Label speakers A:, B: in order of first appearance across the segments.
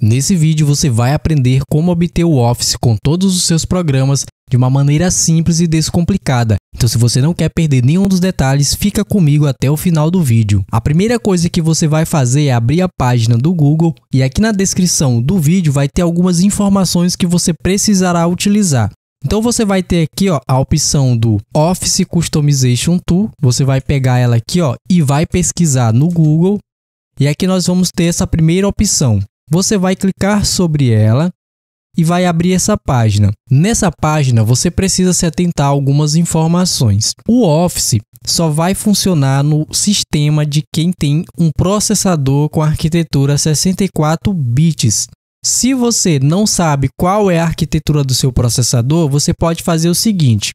A: Nesse vídeo você vai aprender como obter o Office com todos os seus programas de uma maneira simples e descomplicada. Então se você não quer perder nenhum dos detalhes, fica comigo até o final do vídeo. A primeira coisa que você vai fazer é abrir a página do Google e aqui na descrição do vídeo vai ter algumas informações que você precisará utilizar. Então você vai ter aqui ó, a opção do Office Customization Tool, você vai pegar ela aqui ó, e vai pesquisar no Google e aqui nós vamos ter essa primeira opção. Você vai clicar sobre ela e vai abrir essa página. Nessa página, você precisa se atentar a algumas informações. O Office só vai funcionar no sistema de quem tem um processador com arquitetura 64 bits. Se você não sabe qual é a arquitetura do seu processador, você pode fazer o seguinte: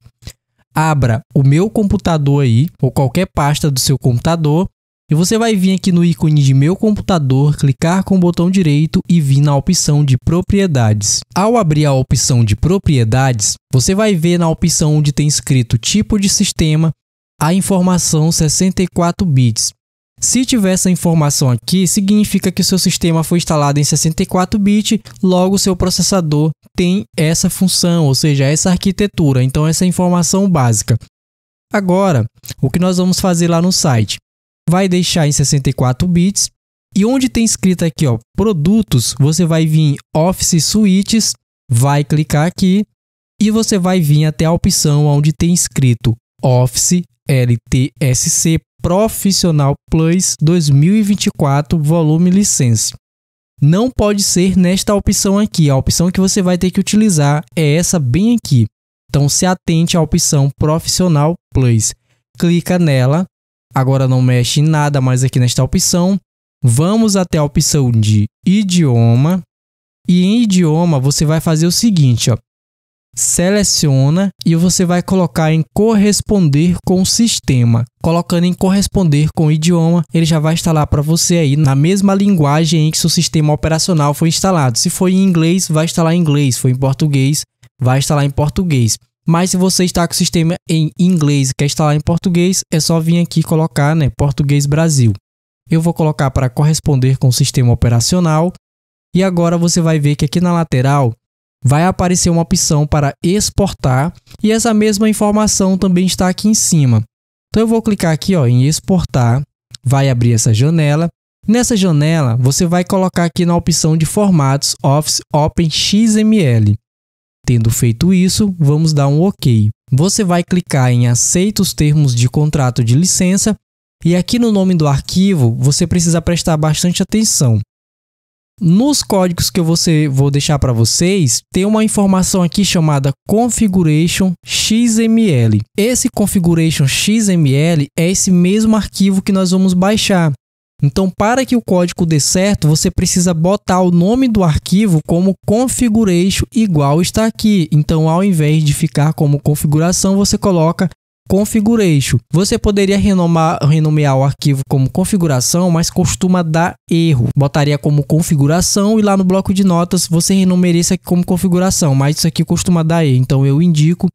A: abra o meu computador aí, ou qualquer pasta do seu computador, e você vai vir aqui no ícone de meu computador, clicar com o botão direito e vir na opção de propriedades. Ao abrir a opção de propriedades, você vai ver na opção onde tem escrito tipo de sistema a informação 64 bits. Se tiver essa informação aqui, significa que o seu sistema foi instalado em 64 bits, logo o seu processador tem essa função, ou seja, essa arquitetura. Então, essa é a informação básica. Agora, o que nós vamos fazer lá no site? vai deixar em 64 bits. E onde tem escrito aqui, ó, produtos, você vai vir em Office Suites, vai clicar aqui e você vai vir até a opção onde tem escrito Office LTSC Profissional Plus 2024 volume licença. Não pode ser nesta opção aqui. A opção que você vai ter que utilizar é essa bem aqui. Então se atente à opção Profissional Plus. Clica nela Agora não mexe em nada mais aqui nesta opção. Vamos até a opção de idioma. E em idioma você vai fazer o seguinte, ó. Seleciona e você vai colocar em corresponder com o sistema. Colocando em corresponder com o idioma, ele já vai instalar para você aí na mesma linguagem em que seu sistema operacional foi instalado. Se foi em inglês, vai instalar em inglês. Se foi em português, vai instalar em português. Mas se você está com o sistema em inglês e quer instalar em português, é só vir aqui e colocar né, Português Brasil. Eu vou colocar para corresponder com o sistema operacional. E agora você vai ver que aqui na lateral vai aparecer uma opção para exportar e essa mesma informação também está aqui em cima. Então eu vou clicar aqui ó, em exportar, vai abrir essa janela. Nessa janela, você vai colocar aqui na opção de formatos Office Open XML. Tendo feito isso, vamos dar um OK. Você vai clicar em Aceita os termos de contrato de licença e aqui no nome do arquivo você precisa prestar bastante atenção. Nos códigos que eu vou deixar para vocês, tem uma informação aqui chamada Configuration XML. Esse Configuration XML é esse mesmo arquivo que nós vamos baixar. Então, para que o código dê certo, você precisa botar o nome do arquivo como configuration igual está aqui. Então, ao invés de ficar como configuração, você coloca configuration. Você poderia renomar, renomear o arquivo como configuração, mas costuma dar erro. Botaria como configuração e lá no bloco de notas você renomearia isso aqui como configuração, mas isso aqui costuma dar erro. Então eu indico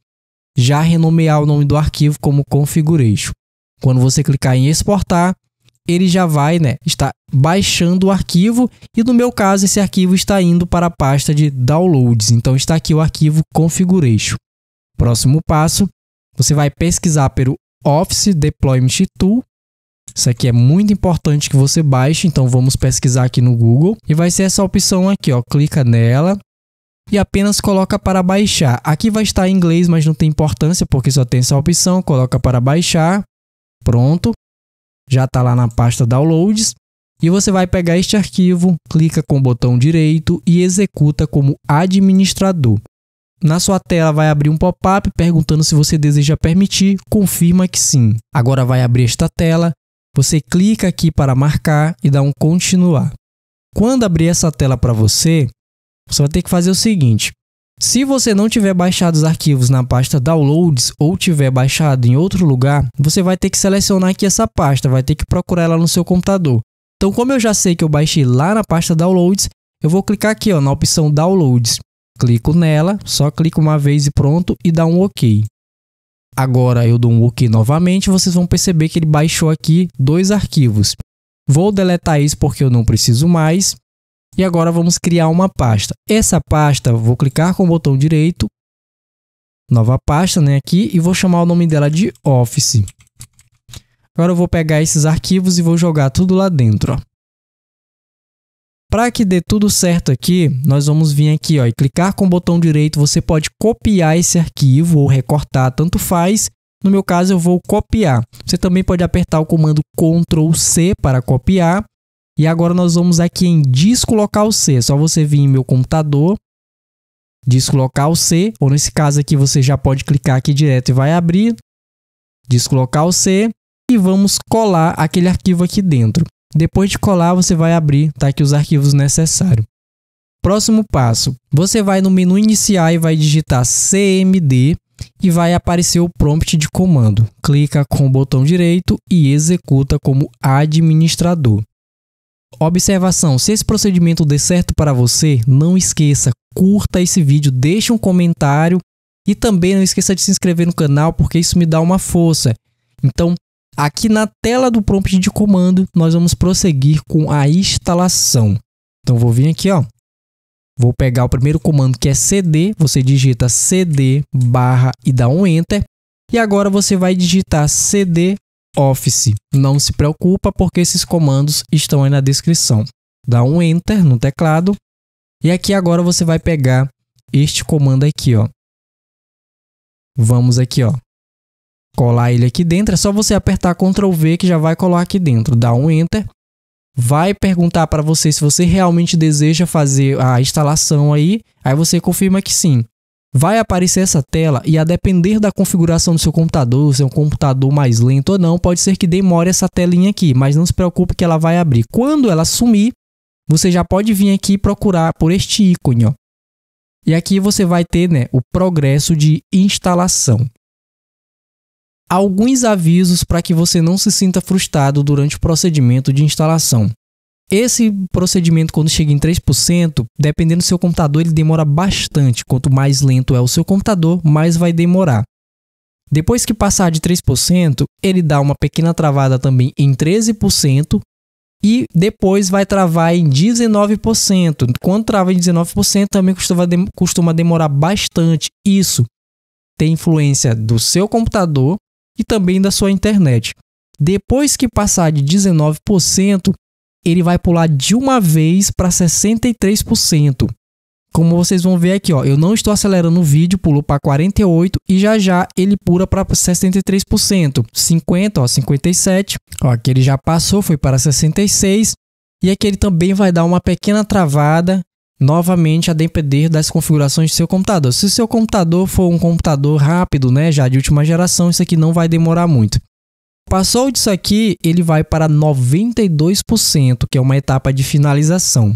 A: já renomear o nome do arquivo como configuration. Quando você clicar em exportar, ele já vai, né, está baixando o arquivo e no meu caso esse arquivo está indo para a pasta de downloads. Então está aqui o arquivo configuration. Próximo passo, você vai pesquisar pelo Office Deployment Tool. Isso aqui é muito importante que você baixe, então vamos pesquisar aqui no Google e vai ser essa opção aqui, ó, clica nela e apenas coloca para baixar. Aqui vai estar em inglês, mas não tem importância porque só tem essa opção, coloca para baixar. Pronto já está lá na pasta Downloads. E você vai pegar este arquivo, clica com o botão direito e executa como administrador. Na sua tela vai abrir um pop-up perguntando se você deseja permitir, confirma que sim. Agora vai abrir esta tela, você clica aqui para marcar e dá um continuar. Quando abrir essa tela para você, você vai ter que fazer o seguinte: se você não tiver baixado os arquivos na pasta Downloads ou tiver baixado em outro lugar, você vai ter que selecionar aqui essa pasta, vai ter que procurar ela no seu computador. Então, como eu já sei que eu baixei lá na pasta Downloads, eu vou clicar aqui ó, na opção Downloads. Clico nela, só clico uma vez e pronto, e dá um OK. Agora eu dou um OK novamente, vocês vão perceber que ele baixou aqui dois arquivos. Vou deletar isso porque eu não preciso mais. E agora vamos criar uma pasta. Essa pasta, vou clicar com o botão direito, nova pasta né, aqui, e vou chamar o nome dela de Office. Agora eu vou pegar esses arquivos e vou jogar tudo lá dentro. Para que dê tudo certo aqui, nós vamos vir aqui ó, e clicar com o botão direito. Você pode copiar esse arquivo ou recortar, tanto faz. No meu caso, eu vou copiar. Você também pode apertar o comando Ctrl C para copiar e agora nós vamos aqui em disco local C. Só você vir em meu computador, disco local C, ou nesse caso aqui você já pode clicar aqui direto e vai abrir, disco local C, e vamos colar aquele arquivo aqui dentro. Depois de colar, você vai abrir, tá aqui os arquivos necessários. Próximo passo, você vai no menu iniciar e vai digitar CMD e vai aparecer o prompt de comando. Clica com o botão direito e executa como administrador. Observação: se esse procedimento der certo para você, não esqueça, curta esse vídeo, deixe um comentário e também não esqueça de se inscrever no canal porque isso me dá uma força. Então, aqui na tela do prompt de comando, nós vamos prosseguir com a instalação. Então, vou vir aqui, ó. Vou pegar o primeiro comando que é cd, você digita cd barra e dá um enter. E agora você vai digitar cd Office. Não se preocupa porque esses comandos estão aí na descrição. Dá um Enter no teclado e aqui agora você vai pegar este comando aqui, ó. Vamos aqui, ó. Colar ele aqui dentro. É só você apertar Ctrl V que já vai colar aqui dentro. Dá um Enter. Vai perguntar para você se você realmente deseja fazer a instalação aí. Aí você confirma que sim vai aparecer essa tela e a depender da configuração do seu computador, se é um computador mais lento ou não, pode ser que demore essa telinha aqui, mas não se preocupe que ela vai abrir. Quando ela sumir, você já pode vir aqui procurar por este ícone, ó. E aqui você vai ter né, o progresso de instalação. Alguns avisos para que você não se sinta frustrado durante o procedimento de instalação. Esse procedimento, quando chega em 3%, dependendo do seu computador, ele demora bastante. Quanto mais lento é o seu computador, mais vai demorar. Depois que passar de 3%, ele dá uma pequena travada também em 13% e depois vai travar em 19%. Quando trava em 19%, também costuma, costuma demorar bastante. Isso tem influência do seu computador e também da sua internet. Depois que passar de 19%, ele vai pular de uma vez para 63%. Como vocês vão ver aqui, ó, eu não estou acelerando o vídeo, pulou para 48 e já já ele pula para 63%. 50, ó, 57. Ó, aqui ele já passou, foi para 66. E aqui ele também vai dar uma pequena travada, novamente a depender das configurações do seu computador. Se o seu computador for um computador rápido, né, já de última geração, isso aqui não vai demorar muito. Passou disso aqui, ele vai para 92%, que é uma etapa de finalização.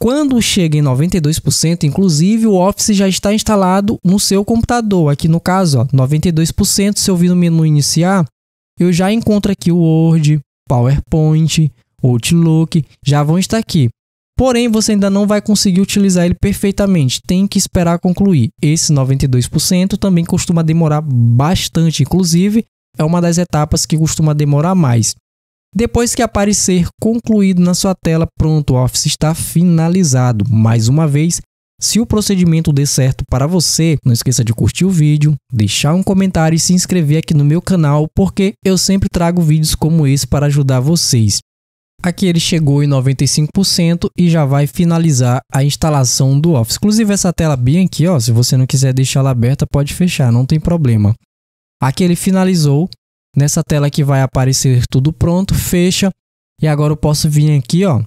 A: Quando chega em 92%, inclusive, o Office já está instalado no seu computador. Aqui no caso, ó, 92%, se eu vir no menu iniciar, eu já encontro aqui o Word, PowerPoint, Outlook, já vão estar aqui. Porém, você ainda não vai conseguir utilizar ele perfeitamente, tem que esperar concluir. Esse 92% também costuma demorar bastante, inclusive, é uma das etapas que costuma demorar mais. Depois que aparecer concluído na sua tela, pronto, o Office está finalizado. Mais uma vez, se o procedimento der certo para você, não esqueça de curtir o vídeo, deixar um comentário e se inscrever aqui no meu canal, porque eu sempre trago vídeos como esse para ajudar vocês. Aqui ele chegou em 95% e já vai finalizar a instalação do Office. Inclusive essa tela bem aqui, ó, se você não quiser deixar ela aberta, pode fechar, não tem problema. Aqui ele finalizou. Nessa tela que vai aparecer tudo pronto, fecha. E agora eu posso vir aqui, ó,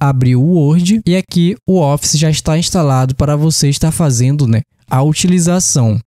A: abrir o Word e aqui o Office já está instalado para você estar fazendo, né, a utilização.